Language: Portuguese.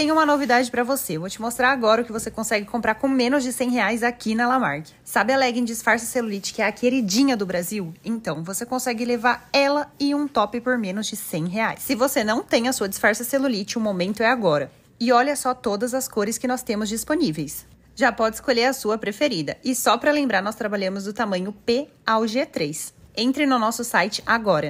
tenho uma novidade para você. vou te mostrar agora o que você consegue comprar com menos de 100 reais aqui na Lamarck. Sabe a legging disfarce celulite que é a queridinha do Brasil? Então, você consegue levar ela e um top por menos de 100 reais. Se você não tem a sua disfarce celulite, o momento é agora. E olha só todas as cores que nós temos disponíveis. Já pode escolher a sua preferida. E só para lembrar, nós trabalhamos do tamanho P ao G3. Entre no nosso site agora.